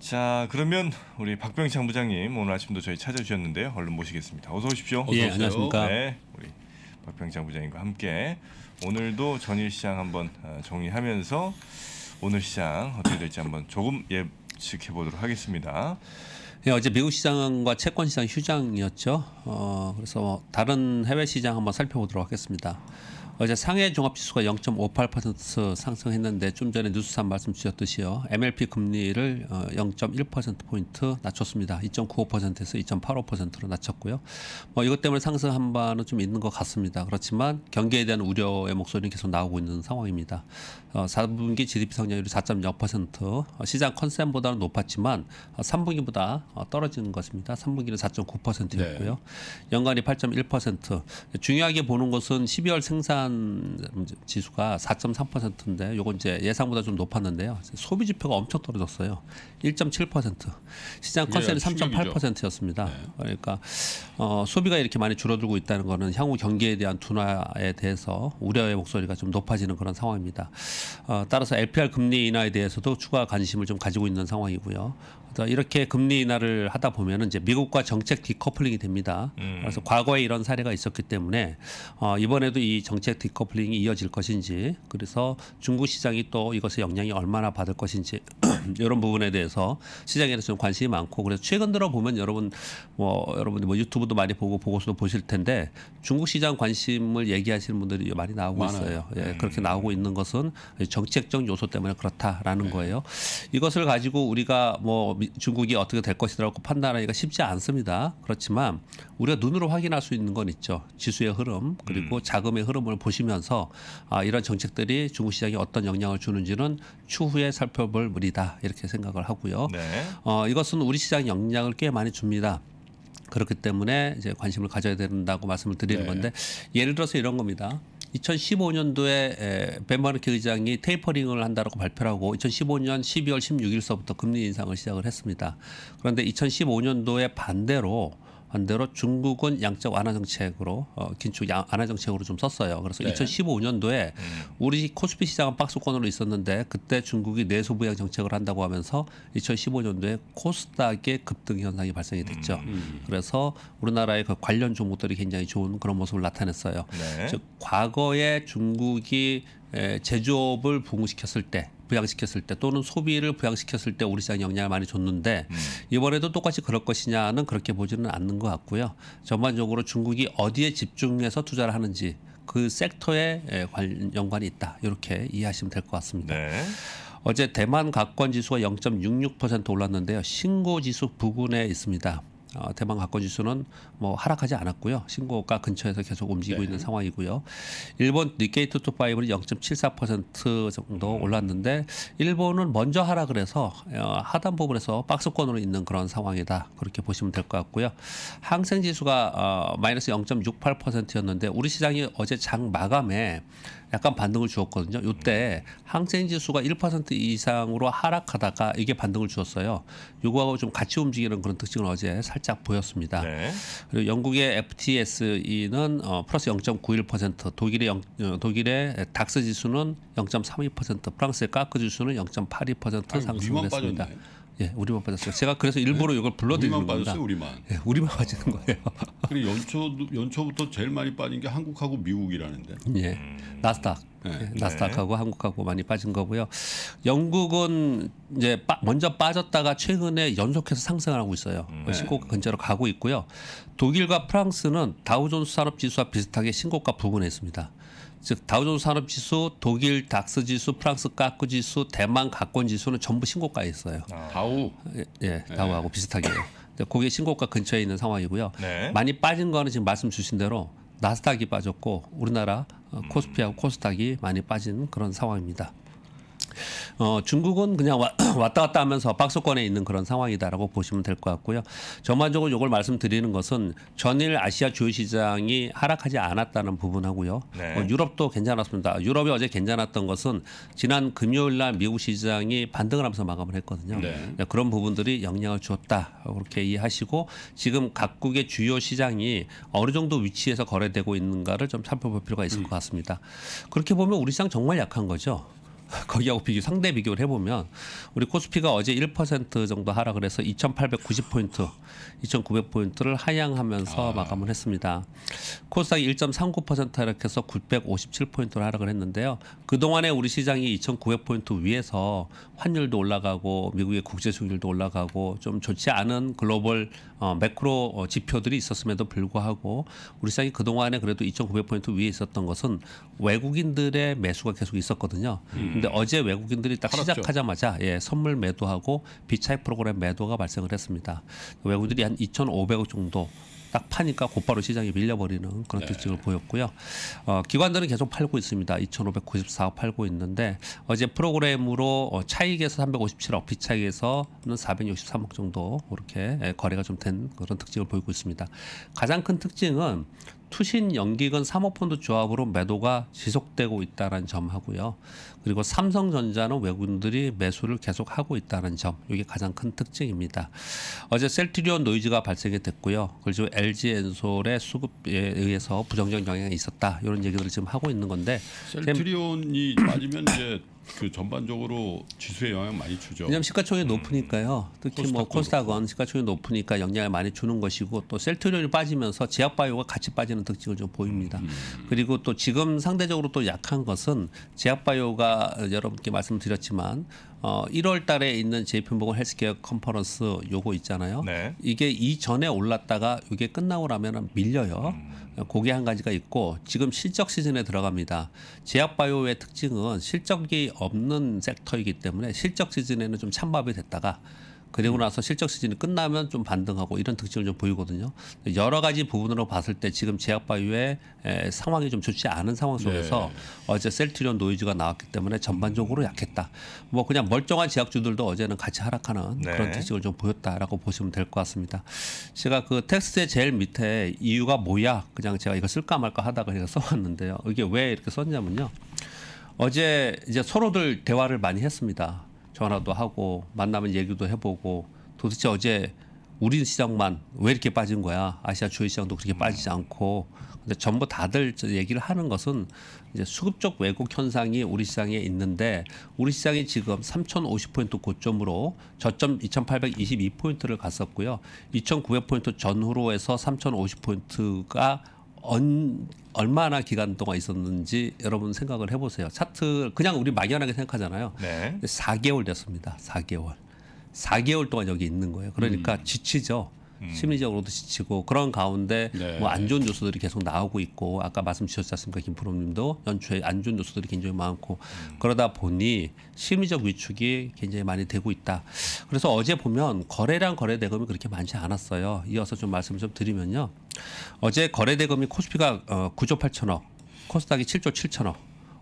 자 그러면 우리 박병창 부장님 오늘 아침도 저희 찾아주셨는데요. 얼른 모시겠습니다. 어서 오십시오. 어서 예, 안녕하십니까. 네, 우리 박병창 부장님과 함께 오늘도 전일 시장 한번 어, 정리하면서 오늘 시장 어떻게 될지 한번 조금 예측해 보도록 하겠습니다. 예, 어제 미국 시장과 채권 시장 휴장이었죠. 어, 그래서 뭐 다른 해외 시장 한번 살펴보도록 하겠습니다. 어제 상해 종합지수가 0.58% 상승했는데 좀 전에 뉴스산 말씀 주셨듯이요. MLP 금리를 0.1%포인트 어, 낮췄습니다. 2.95%에서 2.85%로 낮췄고요. 뭐 이것 때문에 상승한 바는 좀 있는 것 같습니다. 그렇지만 경기에 대한 우려의 목소리는 계속 나오고 있는 상황입니다. 어, 4분기 GDP 성장률이 4.0% 어, 시장 컨셉보다는 높았지만 어, 3분기보다 어, 떨어지는 것입니다. 3분기는 4.9%였고요. 네. 연간이 8.1% 중요하게 보는 것은 12월 생산 지수가 4.3%인데 요건 이제 예상보다 좀 높았는데요. 소비 지표가 엄청 떨어졌어요. 1.7% 시장 예, 컨센은 3.8%였습니다. 그러니까, 네. 그러니까 어, 소비가 이렇게 많이 줄어들고 있다는 것은 향후 경기에 대한 둔화에 대해서 우려의 목소리가 좀 높아지는 그런 상황입니다. 어, 따라서 LPR 금리 인하에 대해서도 추가 관심을 좀 가지고 있는 상황이고요. 이렇게 금리 인하를 하다 보면 이제 미국과 정책 디커플링이 됩니다. 음. 그래서 과거에 이런 사례가 있었기 때문에 어, 이번에도 이 정책 디커플링이 이어질 것인지 그래서 중국 시장이 또 이것의 영향이 얼마나 받을 것인지 이런 부분에 대해서 시장에서 좀 관심이 많고 그래서 최근 들어 보면 여러분 뭐여러분뭐 유튜브도 많이 보고 보고서도 보실 텐데 중국 시장 관심을 얘기하시는 분들이 많이 나오고 많아요. 있어요. 예, 음. 그렇게 나오고 있는 것은 정책적 요소 때문에 그렇다라는 음. 거예요. 이것을 가지고 우리가 뭐 중국이 어떻게 될 것이라고 판단하기가 쉽지 않습니다. 그렇지만 우리가 눈으로 확인할 수 있는 건 있죠. 지수의 흐름 그리고 음. 자금의 흐름을 보시면서 아, 이런 정책들이 중국 시장에 어떤 영향을 주는지는 추후에 살펴볼 물이다 이렇게 생각을 하고요. 네. 어, 이것은 우리 시장 영향을 꽤 많이 줍니다. 그렇기 때문에 이제 관심을 가져야 된다고 말씀을 드리는 네. 건데 예를 들어서 이런 겁니다. 2015년도에 벤버르키 의장이 테이퍼링을 한다라고 발표를 하고 2015년 12월 16일서부터 금리 인상을 시작을 했습니다. 그런데 2015년도에 반대로 반대로 중국은 양적 완화 정책으로 어, 긴축 양, 완화 정책으로 좀 썼어요. 그래서 네. 2015년도에 음. 우리 코스피 시장은 박스권으로 있었는데 그때 중국이 내수 부양 정책을 한다고 하면서 2015년도에 코스닥의 급등 현상이 발생이 됐죠. 음, 음. 그래서 우리나라의 그 관련 종목들이 굉장히 좋은 그런 모습을 나타냈어요. 네. 즉 과거에 중국이 에, 제조업을 부흥시켰을때 부양시켰을 때 또는 소비를 부양시켰을 때 우리 시장 영향을 많이 줬는데 음. 이번에도 똑같이 그럴 것이냐는 그렇게 보지는 않는 것 같고요. 전반적으로 중국이 어디에 집중해서 투자를 하는지 그 섹터에 관, 연관이 있다 이렇게 이해하시면 될 것 같습니다. 네. 어제 대만 가권 지수가 0.66% 올랐는데요. 신고 지수 부근에 있습니다. 어, 대만 가코지수는 뭐 하락하지 않았고요. 신고가 근처에서 계속 움직이고 네. 있는 상황이고요. 일본 니케이 투투파이브는 0.74% 정도 네. 올랐는데 일본은 먼저 하락을 해서 어, 하단 부분에서 박스권으로 있는 그런 상황이다. 그렇게 보시면 될 것 같고요. 항생지수가 어, 마이너스 0.68%였는데 우리 시장이 어제 장 마감에 약간 반등을 주었거든요. 이때 항생 지수가 1% 이상으로 하락하다가 이게 반등을 주었어요. 요거하고 좀 같이 움직이는 그런 특징을 어제 살짝 보였습니다. 네. 그리고 영국의 FTSE는 어, 플러스 0.91%, 독일의 영, 어, 독일의 닥스 지수는 0.32%, 프랑스의 까크 지수는 0.82% 상승했습니다. 예, 우리만 빠졌어요 제가 그래서 일부러 네. 이걸 불러드리는 우리만 겁니다. 받았어요, 우리만. 예, 우리만 빠지는 거예요. 그리고 연초 연초부터 제일 많이 빠진 게 한국하고 미국이라는데. 예, 나스닥. 네. 예, 나스닥하고 네. 한국하고 많이 빠진 거고요. 영국은 이제 빠, 먼저 빠졌다가 최근에 연속해서 상승을 하고 있어요. 네. 신고가 근처로 가고 있고요. 독일과 프랑스는 다우존스 산업지수와 비슷하게 신고가 부근했습니다. 즉 다우존스 산업지수, 독일 닥스지수, 프랑스 까크지수, 대만 가권지수는 전부 신고가에 있어요. 아. 다우? 예, 예 다우하고 네. 비슷하게요. 그게 신고가 근처에 있는 상황이고요. 네. 많이 빠진 거는 지금 말씀 주신 대로 나스닥이 빠졌고 우리나라 어, 코스피하고 음. 코스닥이 많이 빠진 그런 상황입니다. 어, 중국은 그냥 와, 왔다 갔다 하면서 박스권에 있는 그런 상황이다라고 보시면 될 것 같고요. 전반적으로 이걸 말씀드리는 것은 전일 아시아 주요 시장이 하락하지 않았다는 부분하고요. 네. 어, 유럽도 괜찮았습니다. 유럽이 어제 괜찮았던 것은 지난 금요일 날 미국 시장이 반등을 하면서 마감을 했거든요. 네. 네. 그런 부분들이 영향을 주었다. 그렇게 이해하시고 지금 각국의 주요 시장이 어느 정도 위치에서 거래되고 있는가를 좀 살펴볼 필요가 있을 음. 것 같습니다. 그렇게 보면 우리 시장 정말 약한 거죠. 거기하고 비교 상대 비교를 해보면 우리 코스피가 어제 1% 정도 하락을해서 2,890포인트, 2,900포인트를 하향하면서 아. 마감을 했습니다. 코스닥이 1.39% 하락해서 957포인트를 하락을 했는데요. 그동안에 우리 시장이 2,900포인트 위에서 환율도 올라가고 미국의 국제 수율도 올라가고 좀 좋지 않은 글로벌 어, 매크로 어, 지표들이 있었음에도 불구하고 우리 시장이 그동안에 그래도 2,900포인트 위에 있었던 것은 외국인들의 매수가 계속 있었거든요. 음. 근데 음. 어제 외국인들이 딱 팔았죠. 시작하자마자 예, 선물 매도하고 비차익 프로그램 매도가 발생을 했습니다. 외국인들이 한 2,500억 정도 딱 파니까 곧바로 시장이 밀려버리는 그런 네. 특징을 보였고요. 어, 기관들은 계속 팔고 있습니다. 2,594억 팔고 있는데 어제 프로그램으로 어, 차익에서 357억, 비차익에서는 463억 정도 이렇게 예, 거래가 좀 된 그런 특징을 보이고 있습니다. 가장 큰 특징은 투신 연기금 사모펀드 조합으로 매도가 지속되고 있다는 점 하고요. 그리고 삼성전자는 외국인들이 매수를 계속하고 있다는 점 이게 가장 큰 특징입니다. 어제 셀트리온 노이즈가 발생이 됐고요. 그리고 LG 엔솔의 수급에 의해서 부정적 영향이 있었다 이런 얘기들을 지금 하고 있는 건데 셀트리온이 맞으면 이제 그 전반적으로 지수에 영향 많이 주죠. 왜냐면 시가총액 음. 높으니까요. 특히 코스닥 뭐 코스닥은 시가총액 높으니까 영향을 많이 주는 것이고 또 셀트리온이 빠지면서 제약바이오가 같이 빠지는 특징을 좀 보입니다. 음, 음. 그리고 또 지금 상대적으로 또 약한 것은 제약바이오가 여러분께 말씀드렸지만 어, 1월 달에 있는 제이핀보건 헬스케어 컨퍼런스 요거 있잖아요. 네. 이게 이전에 올랐다가 이게 끝나고 나면 밀려요. 음. 고게 한 가지가 있고 지금 실적 시즌에 들어갑니다. 제약바이오의 특징은 실적이 없는 섹터이기 때문에 실적 시즌에는 좀 찬밥이 됐다가 그리고 나서 실적 시즌이 끝나면 좀 반등하고 이런 특징을 좀 보이거든요. 여러 가지 부분으로 봤을 때 지금 제약바이오의 상황이 좀 좋지 않은 상황 속에서 네. 어제 셀트리온 노이즈가 나왔기 때문에 전반적으로 약했다. 뭐 그냥 멀쩡한 제약주들도 어제는 같이 하락하는 네. 그런 특징을 좀 보였다라고 보시면 될 것 같습니다. 제가 그 텍스트의 제일 밑에 이유가 뭐야? 그냥 제가 이거 쓸까 말까 하다가 제가 써왔는데요. 이게 왜 이렇게 썼냐면요. 어제 이제 서로들 대화를 많이 했습니다. 전화도 하고 만나면 얘기도 해보고 도대체 어제 우리 시장만 왜 이렇게 빠진 거야? 아시아 주요 시장도 그렇게 음. 빠지지 않고 근데 전부 다들 얘기를 하는 것은 이제 수급적 왜곡 현상이 우리 시장에 있는데 우리 시장이 지금 3,050포인트 고점으로 저점 2,822포인트를 갔었고요. 2,900포인트 전후로 해서 3,050포인트가 언, 얼마나 기간 동안 있었는지 여러분 생각을 해보세요. 차트 그냥 우리 막연하게 생각하잖아요. 네. 4개월 됐습니다. 4개월. 4개월 동안 여기 있는 거예요. 그러니까 음. 지치죠. 음. 심리적으로도 지치고 그런 가운데 네. 뭐안 좋은 요소들이 계속 나오고 있고 아까 말씀 주셨지 않습니까 김프로님도 연초에 안 좋은 요소들이 굉장히 많고 음. 그러다 보니 심리적 위축이 굉장히 많이 되고 있다. 그래서 어제 보면 거래량 거래 대금이 그렇게 많지 않았어요. 이어서 좀 말씀 을좀 드리면요. 어제 거래 대금이 코스피가 어, 9조 8천억, 코스닥이 7조 7천억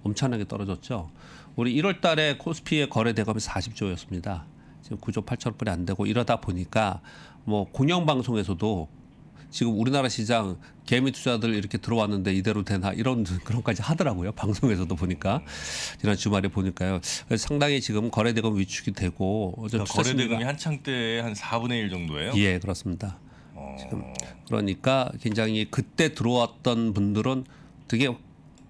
엄청나게 떨어졌죠. 우리 1월 달에 코스피의 거래 대금이 40조였습니다. 지금 9조 8천억 불이 안 되고 이러다 보니까 뭐 공영방송에서도 지금 우리나라 시장 개미 투자들 이렇게 들어왔는데 이대로 되나 이런 그런까지 하더라고요 방송에서도 보니까 지난 주말에 보니까요 상당히 지금 거래 대금 위축이 되고 그러니까 거래 대금이 한창 때의 한 4분의 1 정도예요? 예 그렇습니다. 어... 지금 그러니까 굉장히 그때 들어왔던 분들은 되게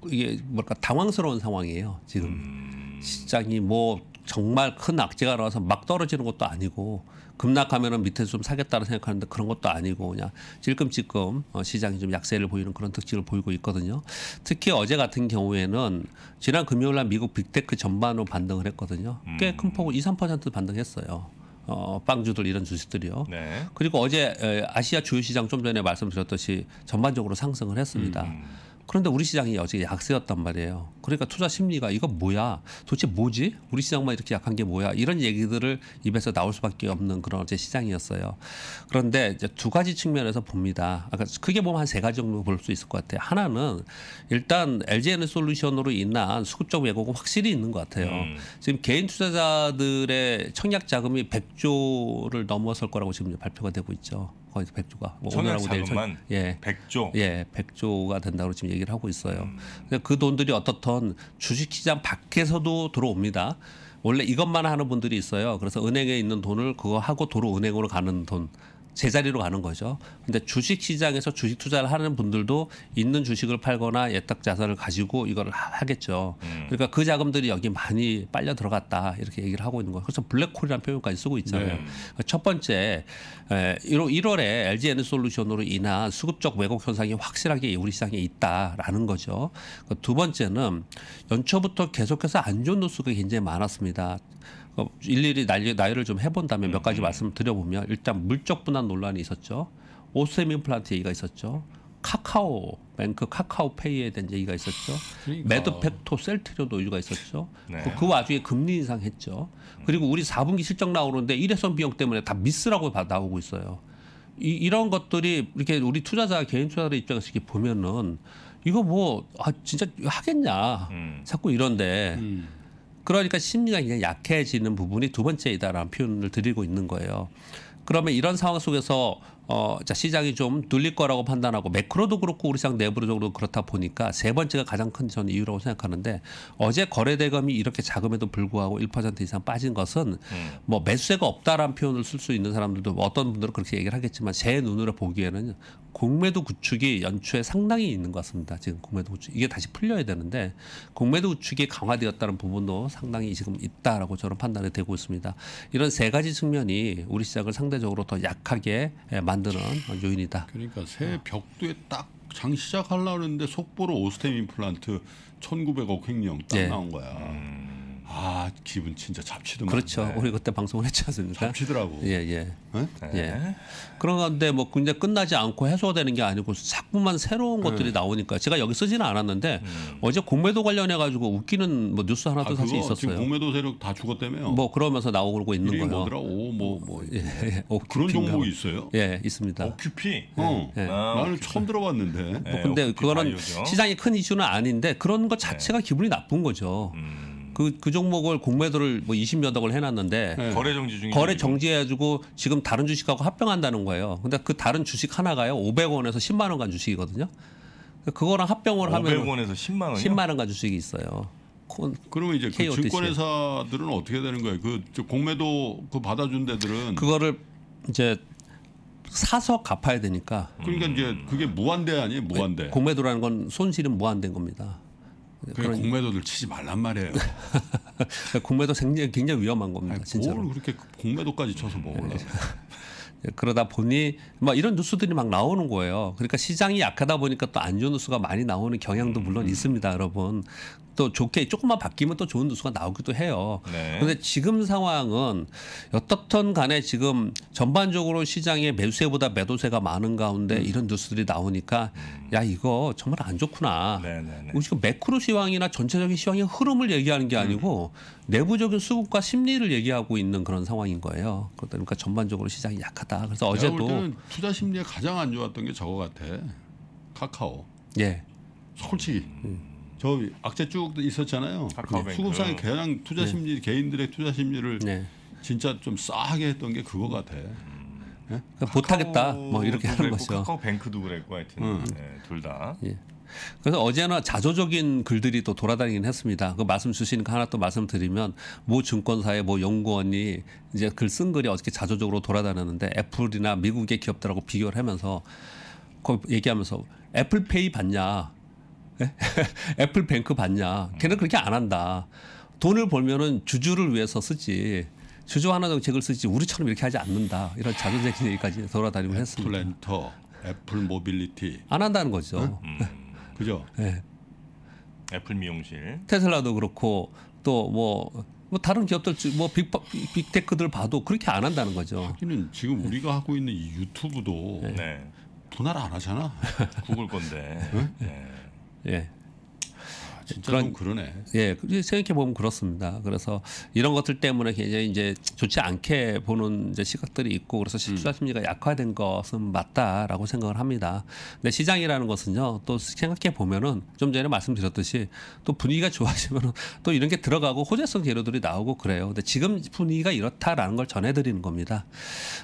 이게 뭐랄까 당황스러운 상황이에요 지금 음... 시장이 뭐 정말 큰 악재가 나와서 막 떨어지는 것도 아니고 급락하면은 밑에서 좀 사겠다는 생각하는데 그런 것도 아니고 그냥 찔끔찔끔 어, 시장이 좀 약세를 보이는 그런 특징을 보이고 있거든요. 특히 어제 같은 경우에는 지난 금요일 날 미국 빅테크 전반으로 반등을 했거든요. 꽤 큰 폭으로 2, 3% 반등했어요. 어, 빵주들 이런 주식들이요. 네. 그리고 어제 아시아 주요 시장 좀 전에 말씀드렸듯이 전반적으로 상승을 했습니다. 음. 그런데 우리 시장이 어제 약세였단 말이에요. 그러니까 투자 심리가 이거 뭐야? 도대체 뭐지? 우리 시장만 이렇게 약한 게 뭐야? 이런 얘기들을 입에서 나올 수밖에 없는 그런 어제 시장이었어요. 그런데 이제 두 가지 측면에서 봅니다. 아까 그러니까 크게 보면 한 세 가지 정도 볼 수 있을 것 같아요. 하나는 일단 LGN 솔루션으로 인한 수급적 왜곡은 확실히 있는 것 같아요. 음. 지금 개인 투자자들의 청약 자금이 100조를 넘어설 거라고 지금 발표가 되고 있죠. 거기서 100조가 뭐오 청약 자금만 천, 예, 100조 예, 100조가 된다고 지금 얘기를 하고 있어요. 음. 그 돈들이 어떻든 주식시장 밖에서도 들어옵니다. 원래 이것만 하는 분들이 있어요. 그래서 은행에 있는 돈을 그거 하고 도로 은행으로 가는 돈. 제자리로 가는 거죠. 근데 주식 시장에서 주식 투자를 하는 분들도 있는 주식을 팔거나 예탁 자산을 가지고 이걸 하겠죠. 음. 그러니까 그 자금들이 여기 많이 빨려 들어갔다 이렇게 얘기를 하고 있는 거예요. 그래서 블랙홀이라는 표현까지 쓰고 있잖아요. 네. 그러니까 첫 번째 1월에 LG 에너솔루션으로 인한 수급적 왜곡 현상이 확실하게 우리 시장에 있다라는 거죠. 그러니까 두 번째는 연초부터 계속해서 안 좋은 뉴스가 굉장히 많았습니다. 어, 일일이 나열, 나열을 좀 해본 다음에 몇 가지 음, 음. 말씀 드려보면 일단 물적 분할 논란이 있었죠. 오스템 임플란트 얘기가 있었죠. 카카오 뱅크 카카오페이에 대한 얘기가 있었죠. 그러니까. 메드팩토 셀트리오도 유가 있었죠. 네. 그, 그 와중에 금리 인상했죠. 그리고 우리 4분기 실적 나오는데 일회성 비용 때문에 다 미스라고 나오고 있어요. 이, 이런 것들이 이렇게 우리 투자자 개인 투자자 입장에서 이렇게 보면은 이거 뭐아 진짜 하겠냐 음. 자꾸 이런데 음. 그러니까 심리가 굉장 약해지는 부분이 두 번째이다라는 표현을 드리고 있는 거예요. 그러면 이런 상황 속에서 어, 자, 시장이 좀 눌릴 거라고 판단하고 매크로도 그렇고 우리 시장 내부적으로 그렇다 보니까 세 번째가 가장 큰 전 이유라고 생각하는데 어제 거래 대금이 이렇게 작음에도 불구하고 1% 이상 빠진 것은 음. 뭐 매수세가 없다라는 표현을 쓸 수 있는 사람들도 어떤 분들은 그렇게 얘기를 하겠지만 제 눈으로 보기에는 공매도 구축이 연초에 상당히 있는 것 같습니다. 지금 공매도 구축 이게 다시 풀려야 되는데 공매도 구축이 강화되었다는 부분도 상당히 지금 있다라고 저는 판단이 되고 있습니다. 이런 세 가지 측면이 우리 시장을 상대적으로 더 약하게 만 만드는 요인이다. 그러니까 새 벽두에 딱 장 시작하려고 했는데 속보로 오스템 임플란트 1900억 횡령 딱 네. 나온 거야. 음. 아 기분 진짜 잡치더만. 그렇죠. 네. 우리 그때 방송을 했지 않습니까? 잡치더라고. 예예. 네? 예. 그런 건데 뭐 근데 끝나지 않고 해소되는 게 아니고 자꾸만 새로운 네. 것들이 나오니까 제가 여기 쓰지는 않았는데 음. 어제 공매도 관련해 가지고 웃기는 뭐 뉴스 하나도 아, 사실 있었어요. 지금 공매도 세력 다 죽었다며요. 뭐 그러면서 나오고 있는 거예요. 뭐더라 오뭐뭐 뭐. 예, 예. 예. 그런 정보 있어요? 예 있습니다. 오큐피. 예, 어. 예. 예. 아, 나는 오큐피. 처음 들어봤는데. 뭐 근데 그거는 바이오죠. 시장이 큰 이슈는 아닌데 그런 것 자체가 네. 기분이 나쁜 거죠. 음. 그, 그 종목을 공매도를 뭐 20여 억을 해놨는데 네. 거래 정지 중 거래 정지해가지고 지금 다른 주식하고 합병한다는 거예요. 근데 그 다른 주식 하나가요. 500원에서 10만 원 간 주식이거든요. 그거랑 합병을 하면 500원에서 10만 원 10만 원간 주식이 있어요. 그러면 이제 그 증권회사들은 어떻게 되는 거예요? 그 공매도 그 받아준 데들은 그거를 이제 사서 갚아야 되니까. 그러니까 이제 그게 무한대 아니에요? 무한대. 공매도라는 건 손실은 무한대인 겁니다. 그러니까 그런 공매도들 치지 말란 말이에요. 공매도 굉장히, 굉장히 위험한 겁니다. 진짜. 로 그렇게 공매도까지 쳐서 먹으려 네. 그러다 보니 막 이런 뉴스들이 막 나오는 거예요. 그러니까 시장이 약하다 보니까 또 안 좋은 뉴스가 많이 나오는 경향도 물론 음. 있습니다, 여러분. 또 좋게 조금만 바뀌면 또 좋은 뉴스가 나오기도 해요. 네. 그런데 네. 지금 상황은 어떻든 간에 지금 전반적으로 시장에 매수세보다 매도세가 많은 가운데 음. 이런 뉴스들이 나오니까 음. 야 이거 정말 안 좋구나. 네네네. 네, 네. 지금 매크로 시황이나 전체적인 시황의 흐름을 얘기하는 게 아니고 음. 내부적인 수급과 심리를 얘기하고 있는 그런 상황인 거예요. 그러니까 전반적으로 시장이 약하다. 그래서 어제도 투자 심리에 가장 안 좋았던 게 저거 같아. 카카오. 예. 솔직히. 음. 저 악재 쭉 있었잖아요. 아, 그러니까 그렇죠. 네. 수급상의 개량 투자 심리, 네. 개인들의 투자 심리를 네. 진짜 좀 싸하게 했던 게 그거 같아. 음. 못하겠다 뭐 이렇게 하는 거죠. 카카오 뱅크도 그랬고 하여튼 음. 둘 다. 예. 그래서 어제나 자조적인 글들이 또 돌아다니긴 했습니다. 그 말씀 주시니까 하나 또 말씀드리면 모 증권사의 모 연구원이 이제 글 쓴 글이 어저께 자조적으로 돌아다녔는데 애플이나 미국의 기업들하고 비교를 하면서 그 얘기하면서 애플페이 봤냐 예? 애플 뱅크 받냐? 걔는 그렇게 안 한다. 돈을 벌면은 주주를 위해서 쓰지. 주주 하나 정책을 쓰지 우리처럼 이렇게 하지 않는다. 이런 자존심 얘기까지 돌아다니고 했습니다. 애플 엔터, 애플 모빌리티 안 한다는 거죠. 음, 그죠? 네. 애플 미용실, 테슬라도 그렇고 또뭐 뭐 다른 기업들 뭐 빅, 빅테크들 봐도 그렇게 안 한다는 거죠. 하기는 지금 예. 우리가 하고 있는 이 유튜브도 네. 분할 안 하잖아. 구글 건데. 네? 네. Yeah. 진짜 그런, 좀 그러네. 예, 생각해 보면 그렇습니다. 그래서 이런 것들 때문에 굉장히 이제 좋지 않게 보는 이제 시각들이 있고 그래서 실수자 음. 심리가 약화된 것은 맞다라고 생각을 합니다. 근데 시장이라는 것은요, 또 생각해 보면은 좀 전에 말씀드렸듯이 또 분위기가 좋아지면은 또 이런 게 들어가고 호재성 재료들이 나오고 그래요. 근데 지금 분위기가 이렇다라는 걸 전해드리는 겁니다.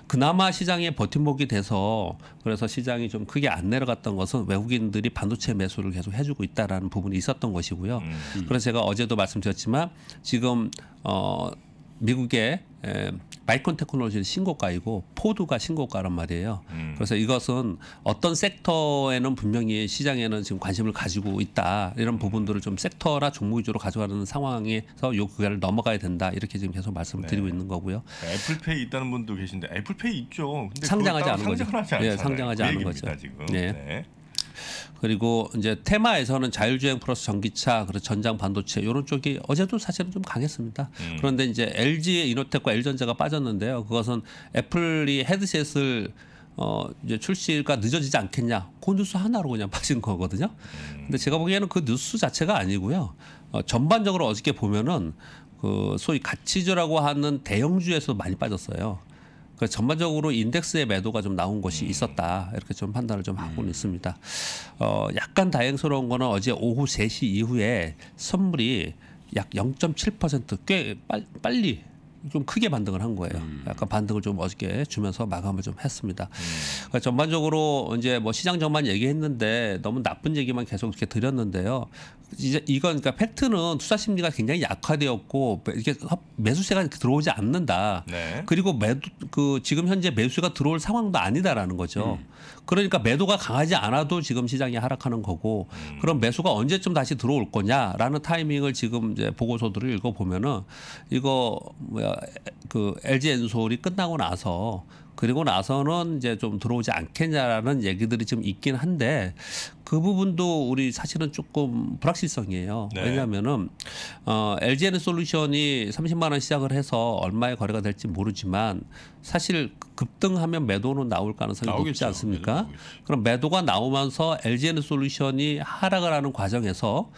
그나마 시장의 버팀목이 돼서 그래서 시장이 좀 크게 안 내려갔던 것은 외국인들이 반도체 매수를 계속 해주고 있다라는 부분이 있었던 것이. 것이고요. 음. 그래서 제가 어제도 말씀드렸지만 지금 어 미국의 에, 마이크론 테크놀로지는 신고가이고 포드가 신고가란 말이에요. 음. 그래서 이것은 어떤 섹터에는 분명히 시장에는 지금 관심을 가지고 있다 이런 부분들을 좀 섹터라 종목 위주로 가져가는 상황에서 요 구간을 넘어가야 된다 이렇게 지금 계속 말씀을 네. 드리고 있는 거고요. 네, 애플페이 있다는 분도 계신데 애플페이 있죠. 상장하지 않은 거죠. 상장하지, 예, 상장하지 않은 그 거죠. 지금. 네. 네. 그리고 이제 테마에서는 자율주행 플러스 전기차, 그리고 전장 반도체 이런 쪽이 어제도 사실은 좀 강했습니다. 음. 그런데 이제 LG의 이노텍과 L전자가 빠졌는데요. 그것은 애플이 헤드셋을 어 이제 출시가 늦어지지 않겠냐. 그 뉴스 하나로 그냥 빠진 거거든요. 음. 근데 제가 보기에는 그 뉴스 자체가 아니고요. 어, 전반적으로 어저께 보면은 그 소위 가치주라고 하는 대형주에서 많이 빠졌어요. 그 전반적으로 인덱스의 매도가 좀 나온 것이 네. 있었다 이렇게 좀 판단을 좀 하고는 네. 있습니다. 어, 약간 다행스러운 거는 어제 오후 3시 이후에 선물이 약 0.7%꽤 빨리 좀 크게 반등을 한 거예요. 음. 약간 반등을 좀 어저께 주면서 마감을 좀 했습니다. 음. 전반적으로 이제 뭐 시장 전만 얘기했는데 너무 나쁜 얘기만 계속 이렇게 드렸는데요. 이건 제이 그러니까 팩트는 투자 심리가 굉장히 약화되었고 이게 매수세가 들어오지 않는다. 네. 그리고 매도 그 지금 현재 매수가 들어올 상황도 아니다라는 거죠. 음. 그러니까 매도가 강하지 않아도 지금 시장이 하락하는 거고 음. 그럼 매수가 언제쯤 다시 들어올 거냐라는 타이밍을 지금 이제 보고서들을 읽어 보면은 이거 뭐야 그 LG 엔솔이 끝나고 나서 그리고 나서는 이제 좀 들어오지 않겠냐라는 얘기들이 좀 있긴 한데 그 부분도 우리 사실은 조금 불확실성이에요. 네. 왜냐하면은 어, LGN 솔루션이 30만 원 시작을 해서 얼마의 거래가 될지 모르지만 사실 급등하면 매도는 나올 가능성이 나오겠죠. 높지 않습니까? 매도 그럼 매도가 나오면서 LGN 솔루션이 하락을 하는 과정에서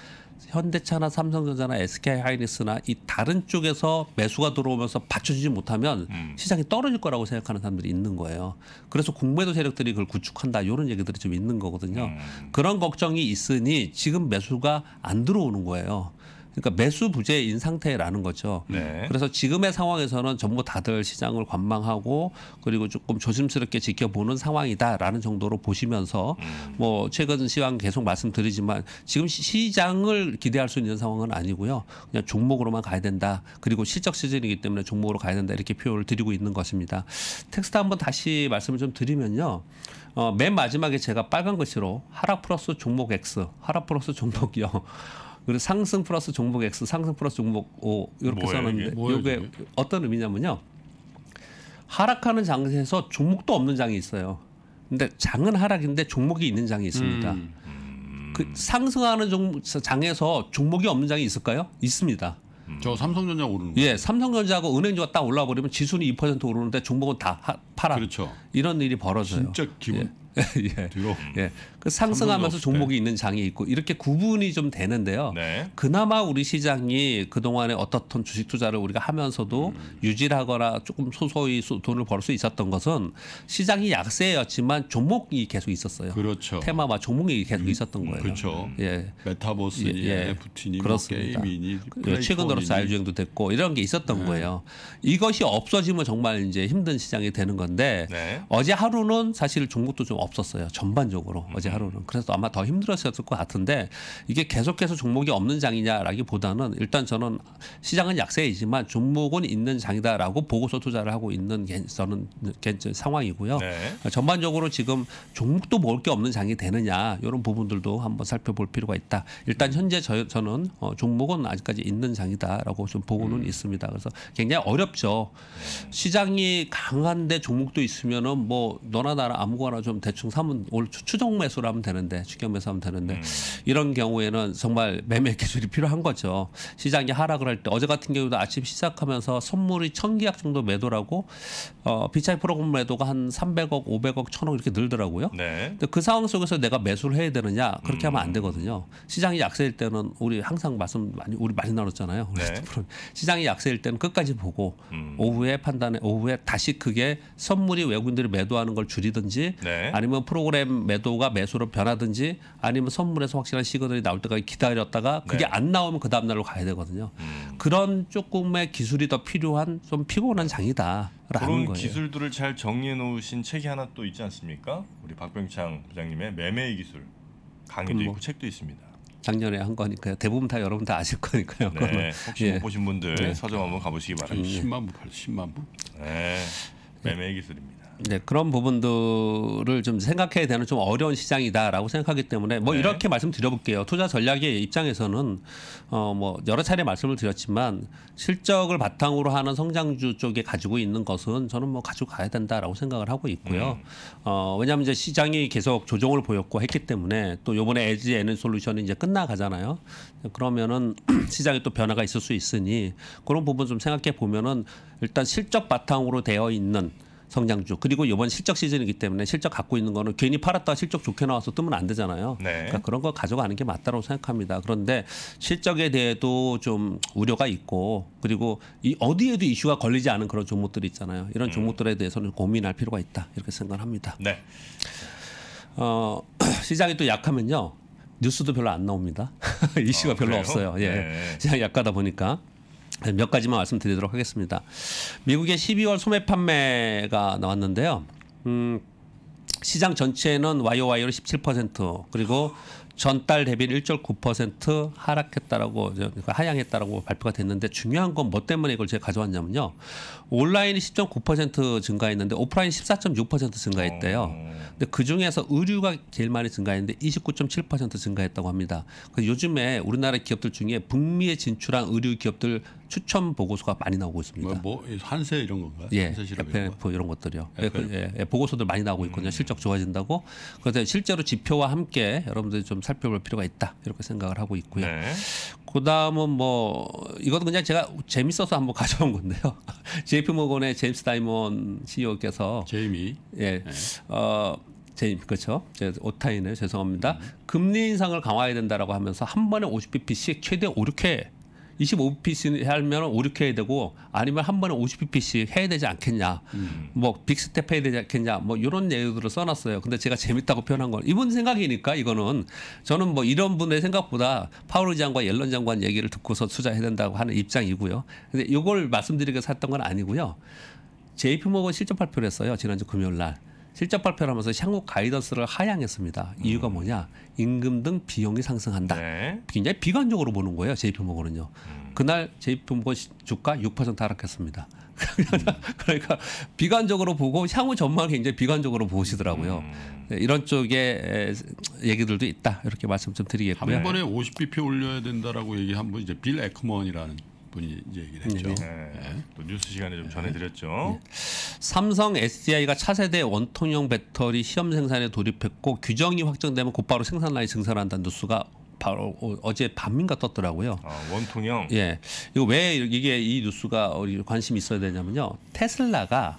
현대차나 삼성전자나 SK 하이닉스나 이 다른 쪽에서 매수가 들어오면서 받쳐주지 못하면 음. 시장이 떨어질 거라고 생각하는 사람들이 있는 거예요. 그래서 공매도 세력들이 그걸 구축한다 이런 얘기들이 좀 있는 거거든요. 음. 그런 걱정이 있으니 지금 매수가 안 들어오는 거예요. 그러니까 매수 부재인 상태라는 거죠. 네. 그래서 지금의 상황에서는 전부 다들 시장을 관망하고 그리고 조금 조심스럽게 지켜보는 상황이다라는 정도로 보시면서 음. 뭐 최근 시황 계속 말씀드리지만 지금 시장을 기대할 수 있는 상황은 아니고요. 그냥 종목으로만 가야 된다. 그리고 실적 시즌이기 때문에 종목으로 가야 된다 이렇게 표현을 드리고 있는 것입니다. 텍스트 한번 다시 말씀을 좀 드리면요. 어, 맨 마지막에 제가 빨간 글씨로 하락 플러스 종목 X, 하락 플러스 종목 0, 그리고 상승 플러스 종목 X, 상승 플러스 종목 O 이렇게 써놨는데 이게 이게 어떤 의미냐면요. 하락하는 장에서 종목도 없는 장이 있어요. 근데 장은 하락인데 종목이 있는 장이 있습니다. 음. 그 음. 상승하는 종, 장에서 종목이 없는 장이 있을까요? 있습니다. 음. 저 삼성전자 오르는 예, 거예요. 예, 삼성전자하고 은행주가 딱 올라 버리면 지수는 2% 오르는데 종목은 다 하, 파라. 그렇죠. 이런 일이 벌어져요. 진짜 기분 예. 예. 뒤로. 음. 예. 그 상승하면서 종목이 있는 장이 있고 이렇게 구분이 좀 되는데요. 네. 그나마 우리 시장이 그동안에 어떻던 주식 투자를 우리가 하면서도 음. 유지하거나 조금 소소히 돈을 벌 수 있었던 것은 시장이 약세였지만 종목이 계속 있었어요. 그렇죠. 테마와 종목이 계속 음. 있었던 음. 거예요. 그렇죠. 예. 메타버스, 예, 예. FT니, 예. 뭐 그렇습니다. 뭐 게임이니, 예, 최근 들어서 자율주행도 됐고 이런 게 있었던 네. 거예요. 이것이 없어지면 정말 이제 힘든 시장이 되는 건데 네. 어제 하루는 사실 종목도 좀 없었어요. 전반적으로 음. 어제 하루는. 그래서 아마 더 힘들었을 것 같은데 이게 계속해서 종목이 없는 장이냐라기보다는 일단 저는 시장은 약세이지만 종목은 있는 장이다라고 보고서 투자를 하고 있는 게 저는 상황이고요. 네. 전반적으로 지금 종목도 먹을 게 없는 장이 되느냐 이런 부분들도 한번 살펴볼 필요가 있다. 일단 음. 현재 저, 는 어, 종목은 아직까지 있는 장이다라고 좀 보고는 음. 있습니다. 그래서 굉장히 어렵죠. 네. 시장이 강한데 종목도 있으면은 뭐 너나 나나 아무거나 좀 대. 대충 사면 올 추정 매수를하면 되는데 추경 매수하면 되는데 음. 이런 경우에는 정말 매매 기술이 필요한 거죠. 시장이 하락을 할 때 어제 같은 경우도 아침 시작하면서 선물이 천 계약 정도 매도라고 어, 비차이 프로그램 매도가 한 300억, 500억, 1000억 이렇게 늘더라고요. 네. 근데 그 상황 속에서 내가 매수를 해야 되느냐 그렇게 음. 하면 안 음. 되거든요. 시장이 약세일 때는 우리 항상 말씀 많이 우리 많이 나눴잖아요. 네. 시장이 약세일 때는 끝까지 보고 음. 오후에 판단해 오후에 다시 그게 선물이 외국인들이 매도하는 걸 줄이든지 네. 아니 아니면 프로그램 매도가 매수로 변하든지 아니면 선물에서 확실한 시그널이 나올 때까지 기다렸다가 그게 네. 안 나오면 그 다음 날로 가야 되거든요. 음. 그런 조금의 기술이 더 필요한 좀 피곤한 장이다. 그런 거예요. 기술들을 잘 정리해 놓으신 책이 하나 또 있지 않습니까? 우리 박병창 부장님의 매매의 기술 강의도 뭐. 있고 책도 있습니다. 작년에 한 거니까요. 대부분 다 여러분 다 아실 거니까요. 네, 혹시 예. 못 보신 분들 네. 서점 한번 가보시기 음. 바랍니다. 10만 부, 10만 부. 네, 매매 기술입니다. 네, 그런 부분들을 좀 생각해야 되는 좀 어려운 시장이다라고 생각하기 때문에 뭐 네. 이렇게 말씀드려볼게요. 투자 전략의 입장에서는 어 뭐 여러 차례 말씀을 드렸지만 실적을 바탕으로 하는 성장주 쪽에 가지고 있는 것은 저는 뭐 가지고 가야 된다라고 생각을 하고 있고요. 음. 어 왜냐하면 이제 시장이 계속 조정을 보였고 했기 때문에 또 요번에 에지 에너 솔루션이 이제 끝나가잖아요. 그러면은 시장에 또 변화가 있을 수 있으니 그런 부분 좀 생각해 보면은 일단 실적 바탕으로 되어 있는 성장주 그리고 이번 실적 시즌이기 때문에 실적 갖고 있는 거는 괜히 팔았다 실적 좋게 나와서 뜨면 안 되잖아요. 네. 그러니까 그런 거 가져가는 게 맞다고 생각합니다. 그런데 실적에 대해도 좀 우려가 있고 그리고 이 어디에도 이슈가 걸리지 않은 그런 종목들이 있잖아요. 이런 음. 종목들에 대해서는 고민할 필요가 있다 이렇게 생각합니다. 네. 어, 시장이 또 약하면요 뉴스도 별로 안 나옵니다. 이슈가 아, 별로 없어요. 예, 네. 시장 약하다 보니까. 몇 가지만 말씀드리도록 하겠습니다. 미국의 12월 소매 판매가 나왔는데요. 음, 시장 전체는 YOY로 17% 그리고 전달 대비 1.9% 하락했다라고 그 하향했다라고 발표가 됐는데 중요한 건 뭐 때문에 이걸 제가 가져왔냐면요. 온라인이 10.9% 증가했는데 오프라인 14.6% 증가했대요. 어. 근데 그 중에서 의류가 제일 많이 증가했는데 29.7% 증가했다고 합니다. 그 요즘에 우리나라 기업들 중에 북미에 진출한 의류 기업들 추천 보고서가 많이 나오고 있습니다. 뭐, 뭐 한세 이런 건가요? 예, 한세 실업 이런, 이런 것들이요. FM? 예, 그, 예, 예, 보고서들 많이 나오고 있거든요. 음. 실적 좋아진다고. 그런데 실제로 지표와 함께 여러분들이 좀 살펴볼 필요가 있다 이렇게 생각을 하고 있고요. 네. 그다음은 뭐이것도 그냥 제가 재밌어서 한번 가져온 건데요. JP 모건의 제임스 다이먼 CEO께서 제이미 예. 네. 어 제임 그렇죠. 제 오타인을 죄송합니다. 음. 금리 인상을 강화해야 된다라고 하면서 한 번에 50bp씩 최대 5, 6회 25bp씩 하면 5, 6회 해야 되고 아니면 한 번에 50bp씩 해야 되지 않겠냐. 음. 뭐 빅스텝 해야 되지 않겠냐. 뭐 이런 예우들을 써놨어요. 근데 제가 재밌다고 표현한 건 이분 생각이니까 이거는 저는 뭐 이런 분의 생각보다 파우르 장관, 옐런 장관 얘기를 듣고서 투자해야 된다고 하는 입장이고요. 근데 이걸 말씀드리기 위해서 했던 건 아니고요. JP모건 실적 발표를 했어요. 지난주 금요일 날. 실적 발표를 하면서 향후 가이던스를 하향했습니다. 이유가 음. 뭐냐? 임금 등 비용이 상승한다. 네. 굉장히 비관적으로 보는 거예요. 제이피모건은요 음. 그날 제이피모건 주가 6% 하락했습니다. 음. 그러니까 비관적으로 보고 향후 전망을 굉장히 비관적으로 보시더라고요. 음. 네, 이런 쪽에 얘기들도 있다. 이렇게 말씀 좀 드리겠고요. 한 번에 50bp 올려야 된다라고 얘기한 분 이제 빌 에크먼이라는 분이 이제 얘기를 했죠. 네. 네. 또 뉴스 시간에 좀 네. 전해드렸죠. 네. 삼성 SDI가 차세대 원통형 배터리 시험 생산에 돌입했고 규정이 확정되면 곧바로 생산 라인 증설한다는 뉴스가 바로 어, 어제 밤인가 떴더라고요. 아, 원통형. 예. 이거 왜 이게 이 뉴스가 관심이 있어야 되냐면요. 테슬라가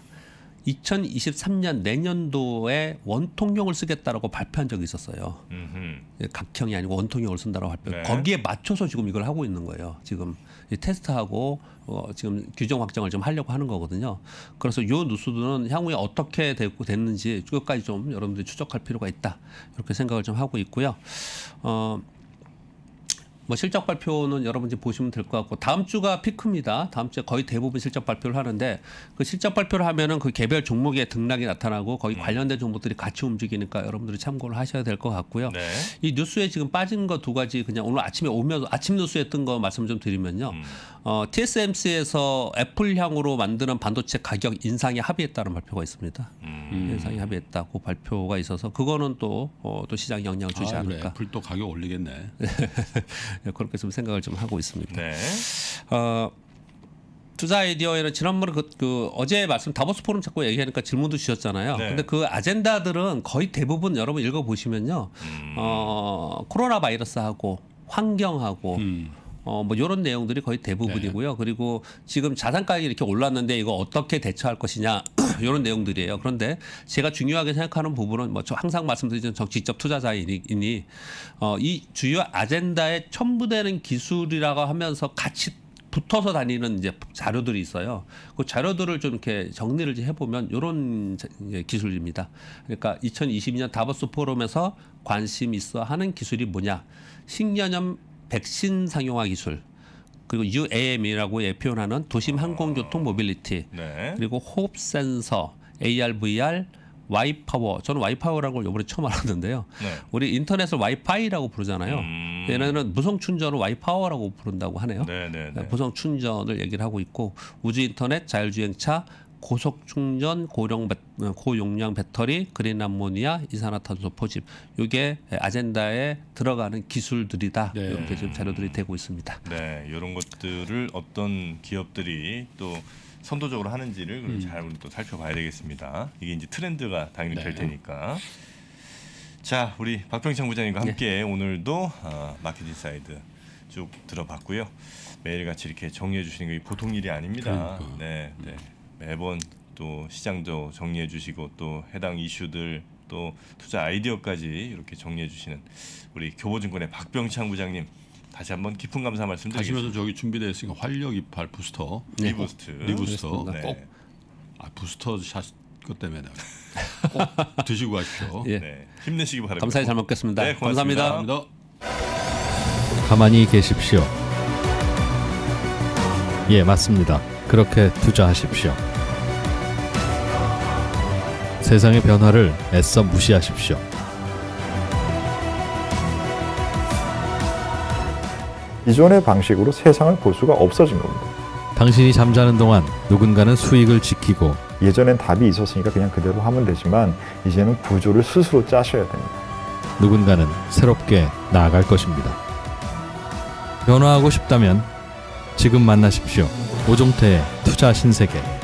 2023년 내년도에 원통형을 쓰겠다라고 발표한 적이 있었어요. 음흠. 예, 각형이 아니고 원통형을 쓴다라고 발표. 네. 거기에 맞춰서 지금 이걸 하고 있는 거예요. 지금 테스트하고 어, 지금 규정 확정을 좀 하려고 하는 거거든요. 그래서 요 뉴스들은 향후에 어떻게 되고 됐는지 끝까지 좀 여러분들이 추적할 필요가 있다. 이렇게 생각을 좀 하고 있고요. 어, 뭐 실적 발표는 여러분이 보시면 될 것 같고 다음 주가 피크입니다. 다음 주에 거의 대부분 실적 발표를 하는데 그 실적 발표를 하면은 그 개별 종목의 등락이 나타나고 거의 음. 관련된 종목들이 같이 움직이니까 여러분들이 참고를 하셔야 될 것 같고요. 네. 이 뉴스에 지금 빠진 거 두 가지 그냥 오늘 아침에 오면서 아침 뉴스에 뜬 거 말씀 좀 드리면요. 음. 어, TSMC에서 애플 향으로 만드는 반도체 가격 인상에 합의했다는 발표가 있습니다. 음. 예, 인상에 합의했다고 발표가 있어서 그거는 또또 어, 또 시장 영향을 주지 아, 않을까. 그래. 애플 또 가격 올리겠네. 예, 그렇게 좀 생각을 좀 하고 있습니다. 네. 어, 투자 아이디어에는 지난번에 그, 그, 어제 말씀 다보스 포럼 자꾸 얘기하니까 질문도 주셨잖아요. 네. 근데 그 아젠다들은 거의 대부분 여러분 읽어 보시면요. 음. 어, 코로나 바이러스하고 환경하고 음. 어, 뭐요런 내용들이 거의 대부분이고요. 네. 그리고 지금 자산가격이 이렇게 올랐는데 이거 어떻게 대처할 것이냐 이런 내용들이에요. 그런데 제가 중요하게 생각하는 부분은 뭐저 항상 말씀드리지만 직접 투자자이니 어, 이 주요 아젠다에 첨부되는 기술이라고 하면서 같이 붙어서 다니는 이제 자료들이 있어요. 그 자료들을 좀 이렇게 정리를 해보면 이런 기술입니다. 그러니까 2022년 다보스 포럼에서 관심 있어 하는 기술이 뭐냐. 신년염 백신 상용화 기술. 그리고 UAM이라고 예, 표현하는 도심 아. 항공교통 모빌리티 네. 그리고 호흡 센서 AR, VR 와이파워 저는 와이파워라는 걸 이번에 처음 알았는데요. 네. 우리 인터넷을 와이파이라고 부르잖아요. 음. 얘네는 무성 충전을 와이파워라고 부른다고 하네요. 네, 네, 네, 무성 충전을 얘기를 하고 있고 우주 인터넷, 자율주행차, 고속 충전, 고령 배, 어, 고용량 배터리, 그린 암모니아, 이산화탄소 포집. 이게 아젠다에 들어가는 기술들이다. 네. 이렇게 지금 자료들이 되고 있습니다. 네, 이런 것들을 어떤 기업들이 또 선도적으로 하는지를 음. 잘 우리 또 살펴봐야 되겠습니다. 이게 이제 트렌드가 당연히 네. 될 테니까. 자, 우리 박병창 부장님과 네. 함께 네. 오늘도 어, 마케팅사이드쭉 들어봤고요. 매일같이 이렇게 정리해 주시는 게 보통 일이 아닙니다. 그러니까. 네, 네. 매번 또 시장도 정리해 주시고 또 해당 이슈들 또 투자 아이디어까지 이렇게 정리해 주시는 우리 교보증권의 박병창 부장님 다시 한번 깊은 감사 말씀드리겠습니다. 가시면서 저기 준비되어 있으니까 활력 이팔 부스터 네. 리부스트 리부스터 네. 꼭 아, 부스터 샷 그것 때문에 꼭 드시고 가십시오. 네. 예. 네. 힘내시기 바랍니다. 감사히 잘 먹겠습니다. 네, 감사합니다. 감사합니다. 가만히 계십시오. 예, 맞습니다. 그렇게 투자하십시오. 세상의 변화를 애써 무시하십시오. 기존의 방식으로 세상을 볼 수가 없어진 겁니다. 당신이 잠자는 동안 누군가는 수익을 지키고 예전엔 답이 있었으니까 그냥 그대로 하면 되지만 이제는 구조를 스스로 짜셔야 됩니다. 누군가는 새롭게 나아갈 것입니다. 변화하고 싶다면 지금 만나십시오. 오종태의 투자 신세계.